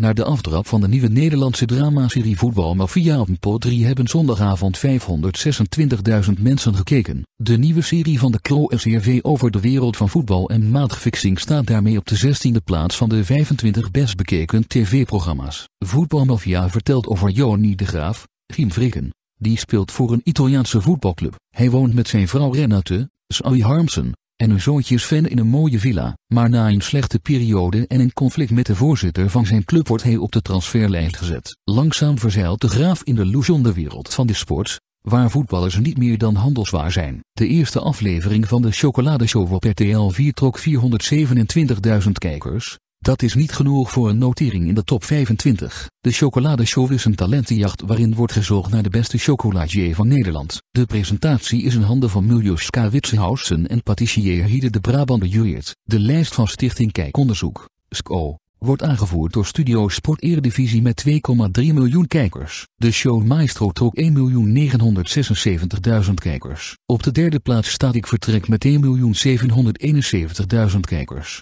Naar de aftrap van de nieuwe Nederlandse dramaserie Voetbal Mafia op Podrie 3 hebben zondagavond 526.000 mensen gekeken. De nieuwe serie van de Kro SRV over de wereld van voetbal en maatfixing staat daarmee op de 16e plaats van de 25 best bekeken tv-programma's. Voetbal Mafia vertelt over Joni de Graaf, Giem Vrikken, Die speelt voor een Italiaanse voetbalclub. Hij woont met zijn vrouw Renate, Sally Harmsen, en een zoontjes Sven in een mooie villa, maar na een slechte periode en een conflict met de voorzitter van zijn club wordt hij op de transferlijst gezet. Langzaam verzeilt de graaf in de loezonde wereld van de sports, waar voetballers niet meer dan handelswaar zijn. De eerste aflevering van de Chocoladeshow op RTL 4 trok 427.000 kijkers, dat is niet genoeg voor een notering in de top 25. De Chocoladeshow is een talentenjacht waarin wordt gezocht naar de beste chocoladier van Nederland. De presentatie is in handen van Miljuska Witsenhausen en patissier Hide de Brabander Juliet. De lijst van Stichting Kijkonderzoek, SCO, wordt aangevoerd door Studio Sport Eredivisie met 2,3 miljoen kijkers. De show Maestro trok 1.976.000 kijkers. Op de derde plaats staat Ik Vertrek met 1.771.000 kijkers.